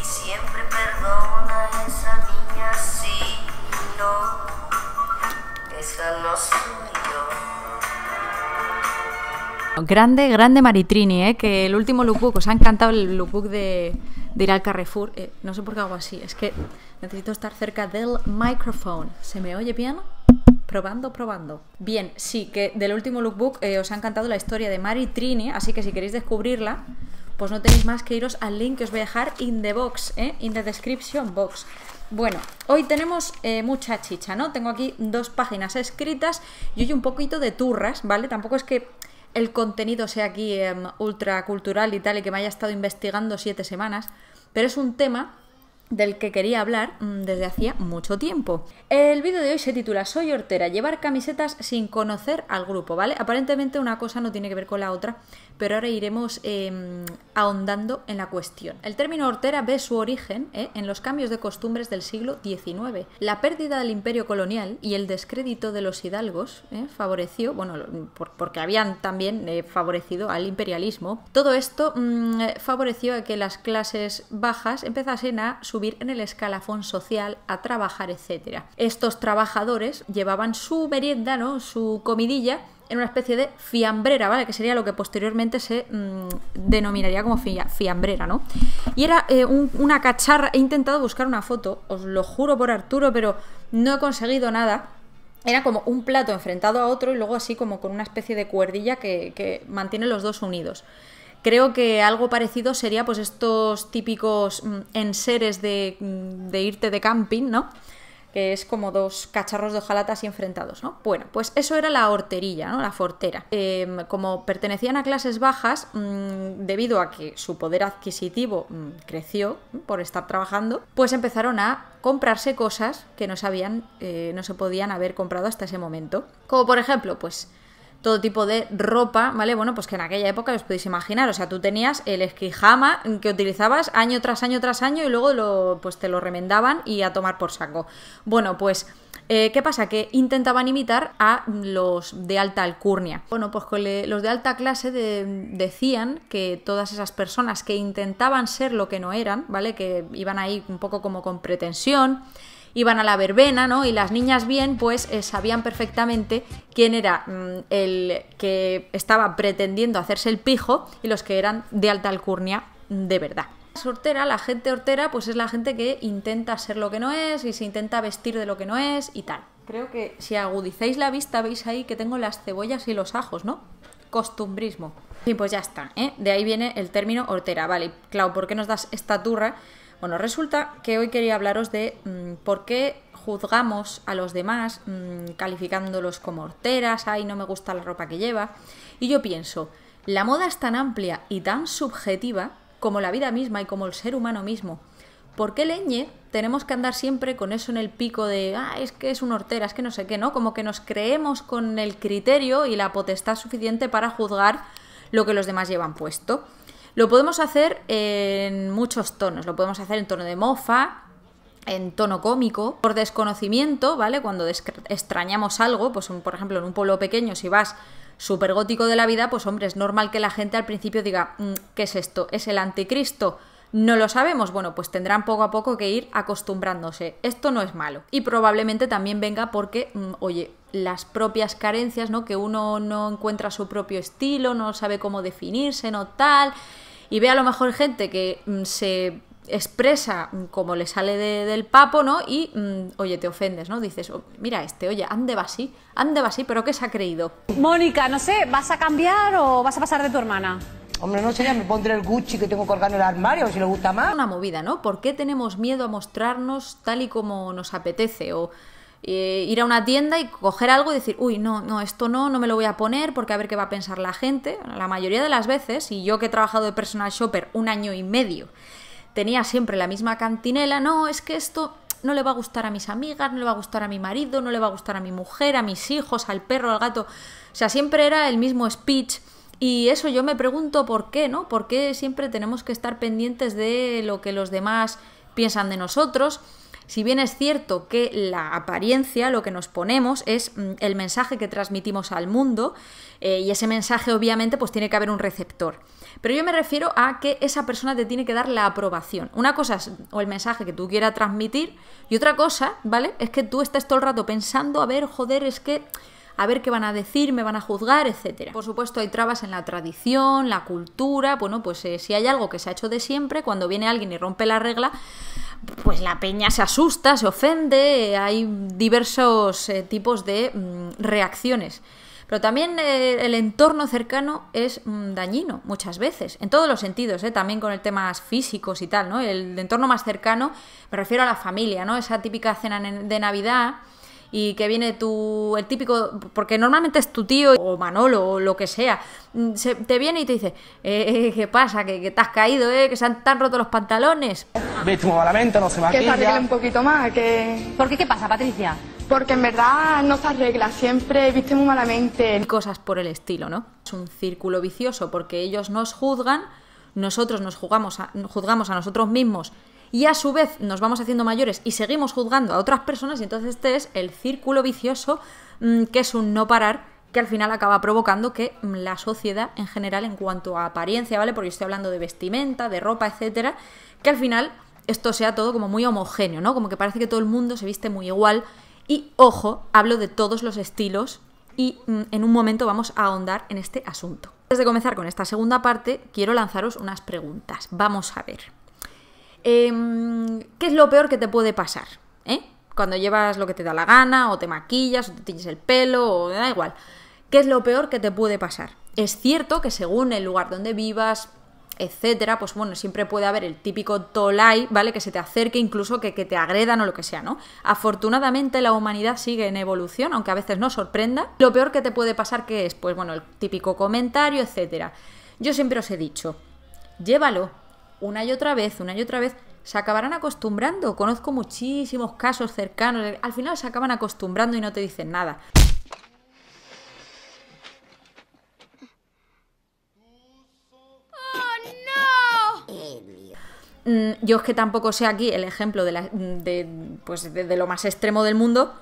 y siempre perdona esa niña no, yo. Grande, grande Maritrini, ¿eh? que el último lookbook, os ha encantado el lookbook de, de ir Carrefour. Eh, no sé por qué hago así, es que necesito estar cerca del micrófono. ¿Se me oye bien? probando, probando. Bien, sí, que del último lookbook eh, os ha encantado la historia de Maritrini así que si queréis descubrirla, pues no tenéis más que iros al link que os voy a dejar in the box, ¿eh? in the description box. Bueno, hoy tenemos eh, mucha chicha, ¿no? Tengo aquí dos páginas escritas y hoy un poquito de turras, ¿vale? Tampoco es que el contenido sea aquí em, ultra cultural y tal y que me haya estado investigando siete semanas, pero es un tema del que quería hablar mm, desde hacía mucho tiempo. El vídeo de hoy se titula Soy hortera, llevar camisetas sin conocer al grupo, ¿vale? Aparentemente una cosa no tiene que ver con la otra, pero ahora iremos em, ahondando en la cuestión. El término hortera ve su origen ¿eh? en los cambios de costumbres del siglo XIX. La pérdida del imperio colonial y el descrédito de los hidalgos ¿eh? favoreció, bueno, porque habían también eh, favorecido al imperialismo, todo esto mm, favoreció a que las clases bajas empezasen a subir en el escalafón social, a trabajar, etcétera Estos trabajadores llevaban su merienda, ¿no? su comidilla, en una especie de fiambrera, ¿vale? Que sería lo que posteriormente se mm, denominaría como fiambrera, ¿no? Y era eh, una cacharra, he intentado buscar una foto, os lo juro por Arturo, pero no he conseguido nada. Era como un plato enfrentado a otro y luego así como con una especie de cuerdilla que mantiene los dos unidos. Creo que algo parecido sería pues estos típicos mm, enseres mm, de, irte de camping, ¿no? que es como dos cacharros de hojalatas y enfrentados, ¿no? Bueno, pues eso era la horterilla, ¿no? La fortera. Em, como pertenecían a clases bajas, mm, debido a que su poder adquisitivo creció por estar trabajando, pues empezaron a comprarse cosas que no sabían, eh, no se podían haber comprado hasta ese momento. Como por ejemplo, pues todo tipo de ropa, ¿vale? Bueno, pues que en aquella época os podéis imaginar, o sea, tú tenías el esquijama que utilizabas año tras año tras año y luego lo, pues te lo remendaban y a tomar por saco. Bueno, pues... Eh, ¿Qué pasa? Que intentaban imitar a los de alta alcurnia. Bueno, pues los de alta clase decían que todas esas personas que intentaban ser lo que no eran, ¿vale? Que iban ahí un poco como con pretensión, iban a la verbena, ¿no? Y las niñas bien, pues eh, sabían perfectamente quién era mm, el que estaba pretendiendo hacerse el pijo y los que eran de alta alcurnia de verdad. Hortera, la gente hortera, pues es la gente que intenta ser lo que no es y se intenta vestir de lo que no es y tal. Creo que si agudicéis la vista veis ahí que tengo las cebollas y los ajos, ¿no? Costumbrismo. Y pues ya está, ¿eh? De ahí viene el término hortera. Vale, Clau, ¿por qué nos das esta turra bueno, resulta que hoy quería hablaros de mm, por qué juzgamos a los demás mm, calificándolos como horteras, ay, no me gusta la ropa que lleva. Y yo pienso, la moda es tan amplia y tan subjetiva como la vida misma y como el ser humano mismo. ¿Por qué leñe tenemos que andar siempre con eso en el pico de, ah, es que es un hortera, es que no sé qué, ¿no? Como que nos creemos con el criterio y la potestad suficiente para juzgar lo que los demás llevan puesto. Lo podemos hacer en muchos tonos, lo podemos hacer en tono de mofa, en tono cómico, por desconocimiento, ¿vale? Cuando extrañamos algo, pues por ejemplo en un pueblo pequeño, si vas súper gótico de la vida, pues hombre, es normal que la gente al principio diga, mm, ¿qué es esto? ¿Es el anticristo? No lo sabemos, bueno, pues tendrán poco a poco que ir acostumbrándose. Esto no es malo. Y probablemente también venga porque, mm, oye, las propias carencias, ¿no? Que uno no encuentra su propio estilo, no sabe cómo definirse, no tal. Y ve a lo mejor gente que mm, se expresa mm, como le sale del papo, ¿no? Y, oye, te ofendes, ¿no? Dices, oh, mira este, oye, ande va así, ande va así, pero ¿qué se ha creído? Mónica, no sé, ¿vas a cambiar o vas a pasar de tu hermana? Hombre, no sé, ya me pondré el Gucci que tengo colgado en el armario, si le gusta más. Una movida, ¿no? ¿Por qué tenemos miedo a mostrarnos tal y como nos apetece? O eh, ir a una tienda y coger algo y decir, uy, no, no, esto no, no me lo voy a poner porque a ver qué va a pensar la gente. La mayoría de las veces, y yo que he trabajado de personal shopper un año y medio, tenía siempre la misma cantinela, no, es que esto no le va a gustar a mis amigas, no le va a gustar a mi marido, no le va a gustar a mi mujer, a mis hijos, al perro, al gato. O sea, siempre era el mismo speech y eso yo me pregunto por qué, ¿no? ¿Por qué siempre tenemos que estar pendientes de lo que los demás piensan de nosotros? Si bien es cierto que la apariencia, lo que nos ponemos, es mm, el mensaje que transmitimos al mundo, eh, y ese mensaje obviamente pues tiene que haber un receptor. Pero yo me refiero a que esa persona te tiene que dar la aprobación. Una cosa es o el mensaje que tú quieras transmitir, y otra cosa, ¿vale? Es que tú estás todo el rato pensando, a ver, joder, es que a ver qué van a decir, me van a juzgar, etc. Por supuesto hay trabas en la tradición, la cultura, bueno, pues eh, si hay algo que se ha hecho de siempre, cuando viene alguien y rompe la regla, pues la peña se asusta, se ofende, hay diversos eh, tipos de mm, reacciones. Pero también eh, el entorno cercano es mm, dañino muchas veces, en todos los sentidos, también con el tema físicos y tal, ¿no? El entorno más cercano, me refiero a la familia, ¿no? Esa típica cena de Navidad y que viene tu, el típico, porque normalmente es tu tío o Manolo o lo que sea, mm, te viene y te dice, eh, eh, eh, ¿qué pasa? ¿Que, te has caído, eh, que se han tan roto los pantalones. Viste muy malamente, no se me Que se arregle un poquito más, que... ¿Por qué? pasa, Patricia? Porque en verdad no se arregla, siempre viste muy malamente. cosas por el estilo, ¿no? Es un círculo vicioso porque ellos nos juzgan, nosotros nos jugamos juzgamos a nosotros mismos y a su vez nos vamos haciendo mayores y seguimos juzgando a otras personas y entonces este es el círculo vicioso mm, que es un no parar que al final acaba provocando que mm, la sociedad en general en cuanto a apariencia, ¿vale? Porque estoy hablando de vestimenta, de ropa, etcétera, que al final esto sea todo como muy homogéneo, ¿no? Como que parece que todo el mundo se viste muy igual y ojo, hablo de todos los estilos y mm, en un momento vamos a ahondar en este asunto. Antes de comenzar con esta segunda parte, quiero lanzaros unas preguntas. Vamos a ver. Em, ¿Qué es lo peor que te puede pasar? ¿Eh? Cuando llevas lo que te da la gana, o te maquillas, o te tiñes el pelo, o da igual. ¿Qué es lo peor que te puede pasar? Es cierto que según el lugar donde vivas, etcétera, pues bueno, siempre puede haber el típico tolai, ¿vale? Que se te acerque, incluso que, te agredan o lo que sea, ¿no? Afortunadamente la humanidad sigue en evolución, aunque a veces nos sorprenda. Lo peor que te puede pasar qué es, pues bueno, el típico comentario, etcétera. Yo siempre os he dicho, llévalo, una y otra vez, una y otra vez, se acabarán acostumbrando. Conozco muchísimos casos cercanos. Eh, al final se acaban acostumbrando y no te dicen nada. ¡Oh, no! Mm, yo es que tampoco sé aquí el ejemplo de, de, pues de, lo más extremo del mundo,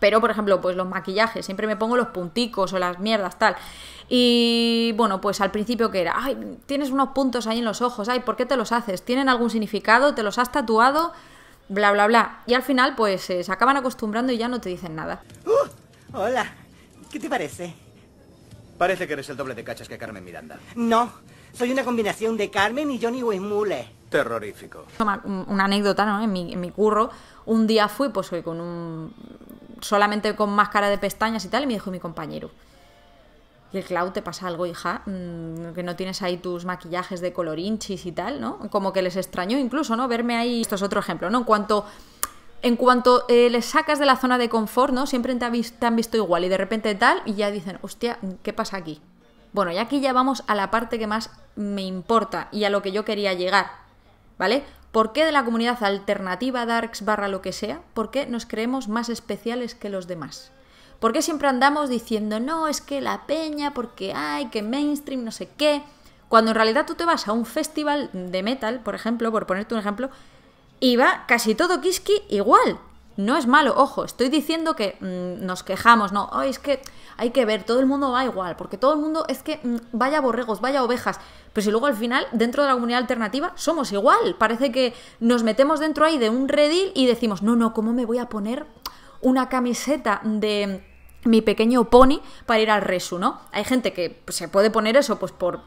pero, por ejemplo, pues los maquillajes, siempre me pongo los punticos o las mierdas, tal. Y bueno, pues al principio que era, ay, tienes unos puntos ahí en los ojos, ay, ¿por qué te los haces? ¿Tienen algún significado? ¿Te los has tatuado? Bla, bla, bla. Y al final, pues eh, se acaban acostumbrando y ya no te dicen nada. ¡Oh! hola, ¿qué te parece? Parece que eres el doble de cachas que Carmen Miranda. No, soy una combinación de Carmen y Johnny Weissmuller. Terrorífico. Una, una anécdota, ¿no? En mi, en mi curro, un día fui pues con un solamente con máscara de pestañas y tal, y me dijo mi compañero. Y el te pasa algo, hija, mm, que no tienes ahí tus maquillajes de colorinchis y tal, ¿no? Como que les extrañó incluso, ¿no? Verme ahí. Esto es otro ejemplo, ¿no? En cuanto en cuanto eh, les sacas de la zona de confort, ¿no? Siempre te, te, han visto igual y de repente tal y ya dicen, hostia, ¿qué pasa aquí? Bueno, y aquí ya vamos a la parte que más me importa y a lo que yo quería llegar, ¿vale? ¿Por qué de la comunidad alternativa darks barra lo que sea? ¿Por qué nos creemos más especiales que los demás? ¿Por qué siempre andamos diciendo, no, es que la peña, porque hay, que mainstream, no sé qué? Cuando en realidad tú te vas a un festival de metal, por ejemplo, por ponerte un ejemplo, y va casi todo Kiski igual. No es malo, ojo, estoy diciendo que mm, nos quejamos, no, es que hay que ver, todo el mundo va igual, porque todo el mundo es que mm, vaya borregos, vaya ovejas, pero si luego al final, dentro de la comunidad alternativa, somos igual, parece que nos metemos dentro ahí de un redil y decimos, no, no, ¿cómo me voy a poner una camiseta de mi pequeño pony para ir al resu, ¿no? Hay gente que se puede poner eso pues por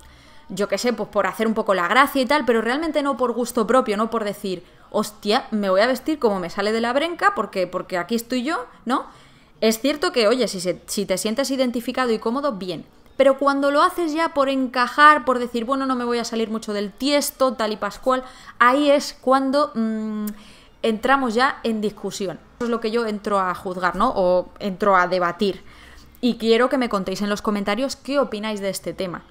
yo qué sé, pues por hacer un poco la gracia y tal, pero realmente no por gusto propio, no por decir, hostia, me voy a vestir como me sale de la brenca porque, porque aquí estoy yo, ¿no? Es cierto que, oye, si, si te sientes identificado y cómodo, bien. Pero cuando lo haces ya por encajar, por decir, bueno, no me voy a salir mucho del tiesto, tal y pascual, ahí es cuando mm, entramos ya en discusión. Eso es lo que yo entro a juzgar, ¿no? O entro a debatir. Y quiero que me contéis en los comentarios qué opináis de este tema.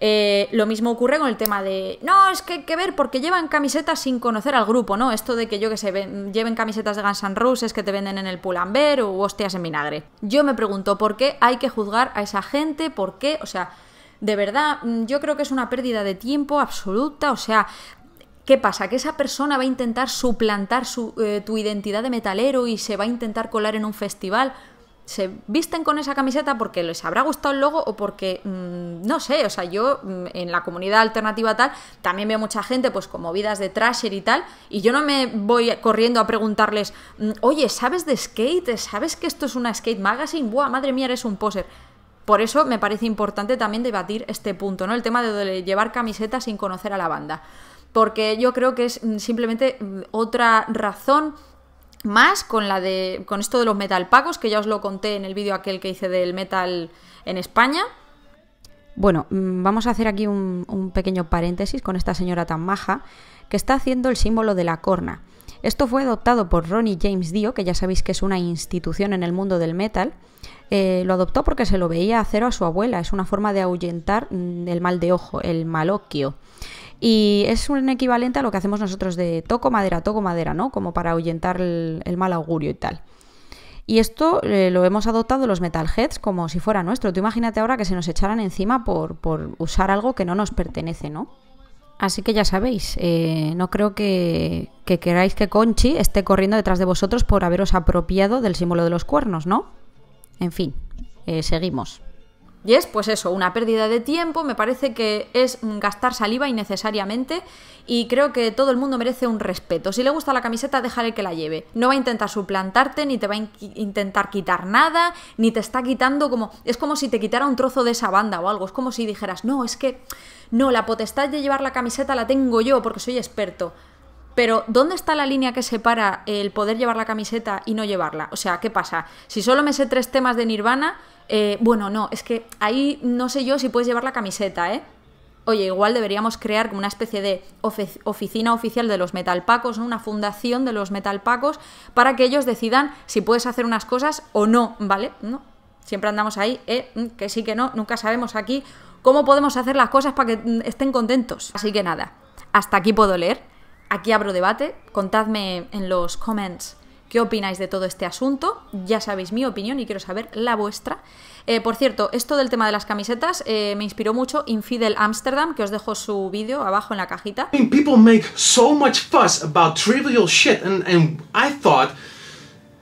Eh, lo mismo ocurre con el tema de, no, es que hay ver porque llevan camisetas sin conocer al grupo, ¿no? Esto de que yo que sé, lleven camisetas de Guns N' Roses que te venden en el Pull&Bear o hostias en vinagre. Yo me pregunto por qué hay que juzgar a esa gente, por qué, o sea, de verdad, mm, yo creo que es una pérdida de tiempo absoluta, o sea, ¿Qué pasa? Que esa persona va a intentar suplantar eh, tu identidad de metalero y se va a intentar colar en un festival se visten con esa camiseta porque les habrá gustado el logo o porque, mm, no sé, o sea, yo mm, en la comunidad alternativa tal, también veo mucha gente pues con movidas de trasher y tal, y yo no me voy corriendo a preguntarles, mm, oye, ¿sabes de skate? ¿Sabes que esto es una skate magazine? ¡Buah, madre mía, eres un poser! Por eso me parece importante también debatir este punto, ¿no? El tema de llevar camisetas sin conocer a la banda. Porque yo creo que es simplemente otra razón más con la de con esto de los metal pagos que ya os lo conté en el vídeo aquel que hice del metal en España. Bueno, mm, vamos a hacer aquí un, pequeño paréntesis con esta señora tan maja que está haciendo el símbolo de la corna. Esto fue adoptado por Ronnie James Dio, que ya sabéis que es una institución en el mundo del metal. Eh, lo adoptó porque se lo veía hacer a su abuela. Es una forma de ahuyentar mm, el mal de ojo, el maloquio. Y es un equivalente a lo que hacemos nosotros de toco madera, toco madera, ¿no? Como para ahuyentar el, mal augurio y tal. Y esto eh, lo hemos adoptado los metalheads como si fuera nuestro. Tú imagínate ahora que se nos echaran encima por, usar algo que no nos pertenece, ¿no? Así que ya sabéis, eh, no creo que, queráis que Conchi esté corriendo detrás de vosotros por haberos apropiado del símbolo de los cuernos, ¿no? En fin, eh, seguimos. Y es, pues eso, una pérdida de tiempo, me parece que es gastar saliva innecesariamente y creo que todo el mundo merece un respeto. Si le gusta la camiseta, dejaré que la lleve. No va a intentar suplantarte, ni te va a intentar quitar nada, ni te está quitando como... Es como si te quitara un trozo de esa banda o algo, es como si dijeras, no, es que... No, la potestad de llevar la camiseta la tengo yo porque soy experto. Pero ¿dónde está la línea que separa el poder llevar la camiseta y no llevarla? O sea, ¿qué pasa? Si solo me sé tres temas de Nirvana, eh, bueno, no, es que ahí no sé yo si puedes llevar la camiseta, ¿eh? Oye, igual deberíamos crear como una especie de oficina oficial de los metalpacos, una fundación de los metalpacos, para que ellos decidan si puedes hacer unas cosas o no, ¿vale? No, siempre andamos ahí, eh, mm, que sí que no, nunca sabemos aquí cómo podemos hacer las cosas para que mm, estén contentos. Así que nada, hasta aquí puedo leer. Aquí abro debate, contadme en los comments qué opináis de todo este asunto. Ya sabéis mi opinión y quiero saber la vuestra. Eh, por cierto, esto del tema de las camisetas eh, me inspiró mucho Infidel Amsterdam, que os dejo su vídeo abajo en la cajita. People make so much fuss about trivial shit, and, and I thought,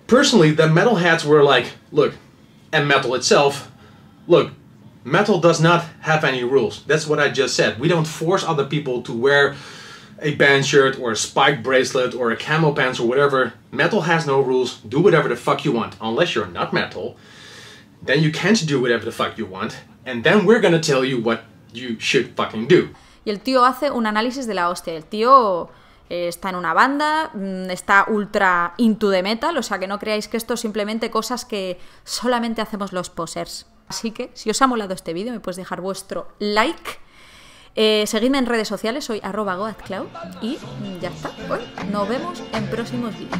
personally, that metal hats were like, look, and metal itself, look, metal does not have any rules. That's what I just said. We don't force other people to wear a band shirt or a spiked bracelet or a camo pants or whatever. Metal has no rules. Do whatever the fuck you want, unless you're not metal. Then you can't do whatever the fuck you want, and then we're gonna tell you what you should fucking do. Y el tío hace un análisis de la hostia. El tío eh, está en una banda, mm, está ultra into the metal, o sea que no creáis que esto es simplemente cosas que solamente hacemos los posers. Así que si os ha molado este vídeo me podéis dejar vuestro like Eh, seguidme en redes sociales, soy arroba goatcloud y ya está. Bueno, nos vemos en próximos vídeos.